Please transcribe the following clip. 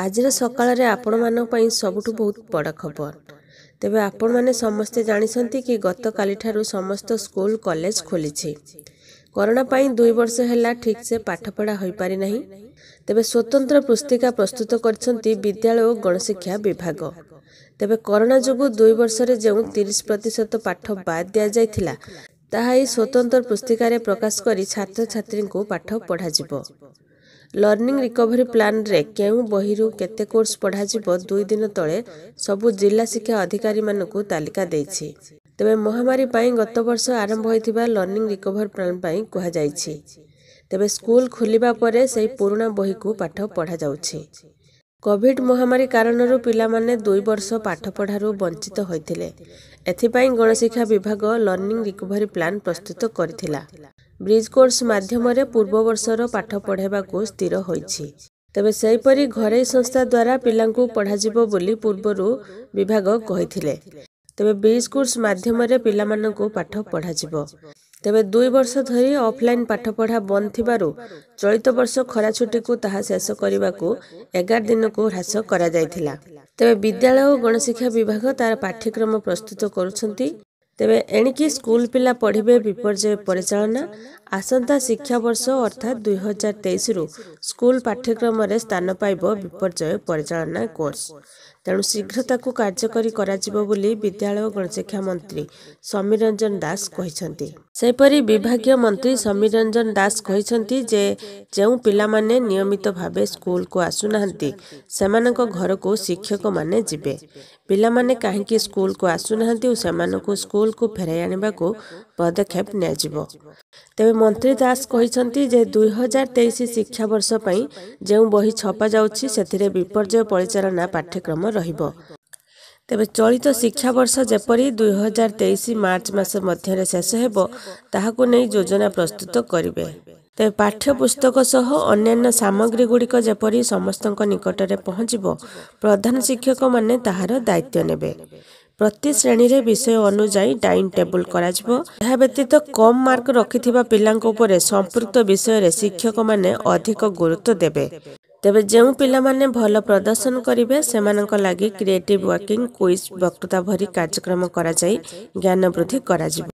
ଆଜିର ସକାଳରେ ଆପଣମାନଙ୍କ ପାଇଁ ସବୁଠୁ ବହୁତ ବଡ଼ ଖବର ତେବେ ଆପଣମାନେ ସମସ୍ତେ ଜାଣିଛନ୍ତି କି ଗତକାଲିଠାରୁ ସମସ୍ତ ସ୍କୁଲ କଲେଜ ଖୋଲିଛି କରୋନା ପାଇଁ ଦୁଇ ବର୍ଷ ହେଲା ଠିକ୍ସେ ପାଠପଢ଼ା ହୋଇପାରିନାହିଁ ତେବେ ସ୍ୱତନ୍ତ୍ର ପୁସ୍ତିକା ପ୍ରସ୍ତୁତ କରିଛନ୍ତି ବିଦ୍ୟାଳୟ ଓ ଗଣଶିକ୍ଷା ବିଭାଗ ତେବେ କରୋନା ଯୋଗୁଁ ଦୁଇ ବର୍ଷରେ ଯେଉଁ ତିରିଶ ପ୍ରତିଶତ ପାଠ ବାଦ୍ ଦିଆଯାଇଥିଲା ତାହା ଏହି ସ୍ୱତନ୍ତ୍ର ପୁସ୍ତିକାରେ ପ୍ରକାଶ କରି ଛାତ୍ରଛାତ୍ରୀଙ୍କୁ ପାଠ ପଢ଼ାଯିବ ଲର୍ଣ୍ଣିଂ ରିକଭରି ପ୍ଲାନ୍ରେ କେଉଁ ବହିରୁ କେତେ କୋର୍ସ ପଢ଼ାଯିବ ଦୁଇ ଦିନ ତଳେ ସବୁ ଜିଲ୍ଲା ଶିକ୍ଷା ଅଧିକାରୀମାନଙ୍କୁ ତାଲିକା ଦେଇଛି ତେବେ ମହାମାରୀ ପାଇଁ ଗତବର୍ଷ ଆରମ୍ଭ ହୋଇଥିବା ଲର୍ଣ୍ଣିଂ ରିକଭରି ପ୍ଲାନ୍ ପାଇଁ କୁହାଯାଇଛି ତେବେ ସ୍କୁଲ ଖୋଲିବା ପରେ ସେହି ପୁରୁଣା ବହିକୁ ପାଠ ପଢ଼ାଯାଉଛି କୋଭିଡ୍ ମହାମାରୀ କାରଣରୁ ପିଲାମାନେ ଦୁଇ ବର୍ଷ ପାଠ ପଢ଼ାରୁ ବଞ୍ଚିତ ହୋଇଥିଲେ ଏଥିପାଇଁ ଗଣଶିକ୍ଷା ବିଭାଗ ଲର୍ଣ୍ଣିଂ ରିକଭରି ପ୍ଲାନ୍ ପ୍ରସ୍ତୁତ କରିଥିଲା ବ୍ରିଜ୍ କୋର୍ସ ମାଧ୍ୟମରେ ପୂର୍ବ ବର୍ଷର ପାଠ ପଢ଼ାଇବାକୁ ସ୍ଥିର ହୋଇଛି ତେବେ ସେହିପରି ଘରୋଇ ସଂସ୍ଥା ଦ୍ୱାରା ପିଲାଙ୍କୁ ପଢ଼ାଯିବ ବୋଲି ପୂର୍ବରୁ ବିଭାଗ କହିଥିଲେ ତେବେ ବ୍ରିଜ୍ କୋର୍ସ ମାଧ୍ୟମରେ ପିଲାମାନଙ୍କୁ ପାଠ ପଢ଼ାଯିବ ତେବେ ଦୁଇ ବର୍ଷ ଧରି ଅଫ୍ଲାଇନ୍ ପାଠପଢ଼ା ବନ୍ଦ ଥିବାରୁ ଚଳିତ ବର୍ଷ ଖରା ଛୁଟିକୁ ତାହା ଶେଷ କରିବାକୁ ଏଗାର ଦିନକୁ ହ୍ରାସ କରାଯାଇଥିଲା ତେବେ ବିଦ୍ୟାଳୟ ଓ ଗଣଶିକ୍ଷା ବିଭାଗ ତାର ପାଠ୍ୟକ୍ରମ ପ୍ରସ୍ତୁତ କରୁଛନ୍ତି ତେବେ ଏଣିକି ସ୍କୁଲ ପିଲା ପଢ଼ିବେ ବିପର୍ଯ୍ୟୟ ପରିଚାଳନା ଆସନ୍ତା ଶିକ୍ଷାବର୍ଷ ଅର୍ଥାତ୍ ଦୁଇ ହଜାର ତେଇଶରୁ ସ୍କୁଲ ପାଠ୍ୟକ୍ରମରେ ସ୍ଥାନ ପାଇବ ବିପର୍ଯ୍ୟୟ ପରିଚାଳନା କୋର୍ସ ତେଣୁ ଶୀଘ୍ର ତାକୁ କାର୍ଯ୍ୟକାରୀ କରାଯିବ ବୋଲି ବିଦ୍ୟାଳୟ ଗଣଶିକ୍ଷା ମନ୍ତ୍ରୀ ସମୀର ରଞ୍ଜନ ଦାସ କହିଛନ୍ତି ସେହିପରି ବିଭାଗୀୟ ମନ୍ତ୍ରୀ ସମୀର ରଞ୍ଜନ ଦାସ କହିଛନ୍ତି ଯେ ଯେଉଁ ପିଲାମାନେ ନିୟମିତ ଭାବେ ସ୍କୁଲକୁ ଆସୁନାହାନ୍ତି ସେମାନଙ୍କ ଘରକୁ ଶିକ୍ଷକମାନେ ଯିବେ ପିଲାମାନେ କାହିଁକି ସ୍କୁଲକୁ ଆସୁନାହାନ୍ତି ଓ ସେମାନଙ୍କୁ ସ୍କୁଲକୁ ଫେରାଇ ଆଣିବାକୁ ପଦକ୍ଷେପ ନିଆଯିବ ତେବେ ମନ୍ତ୍ରୀ ଦାସ କହିଛନ୍ତି ଯେ ଦୁଇ ହଜାର ତେଇଶ ଶିକ୍ଷାବର୍ଷ ପାଇଁ ଯେଉଁ ବହି ଛପା ଯାଉଛି ସେଥିରେ ବିପର୍ଯ୍ୟୟ ପରିଚାଳନା ପାଠ୍ୟକ୍ରମ ରହିବ ତେବେ ଚଳିତ ଶିକ୍ଷାବର୍ଷ ଯେପରି ଦୁଇହଜାର ତେଇଶ ମାର୍ଚ୍ଚ ମାସ ମଧ୍ୟରେ ଶେଷ ହେବ ତାହାକୁ ନେଇ ଯୋଜନା ପ୍ରସ୍ତୁତ କରିବେ ତେବେ ପାଠ୍ୟପୁସ୍ତକ ସହ ଅନ୍ୟାନ୍ୟ ସାମଗ୍ରୀଗୁଡ଼ିକ ଯେପରି ସମସ୍ତଙ୍କ ନିକଟରେ ପହଞ୍ଚିବ ପ୍ରଧାନ ଶିକ୍ଷକମାନେ ତାହାର ଦାୟିତ୍ୱ ନେବେ ପ୍ରତି ଶ୍ରେଣୀରେ ବିଷୟ ଅନୁଯାୟୀ ଡାଇନ୍ ଟେବୁଲ୍ କରାଯିବ ଏହା ବ୍ୟତୀତ କମ୍ ମାର୍କ ରଖିଥିବା ପିଲାଙ୍କ ଉପରେ ସମ୍ପୃକ୍ତ ବିଷୟରେ ଶିକ୍ଷକମାନେ ଅଧିକ ଗୁରୁତ୍ୱ ଦେବେ ତେବେ ଯେଉଁ ପିଲାମାନେ ଭଲ ପ୍ରଦର୍ଶନ କରିବେ ସେମାନଙ୍କ ଲାଗି କ୍ରିଏଟିଭ୍ ୱାର୍କିଂ କୁଇଜ୍ ବକ୍ତୃତା ଭରି କାର୍ଯ୍ୟକ୍ରମ କରାଯାଇ ଜ୍ଞାନ ବୃଦ୍ଧି କରାଯିବ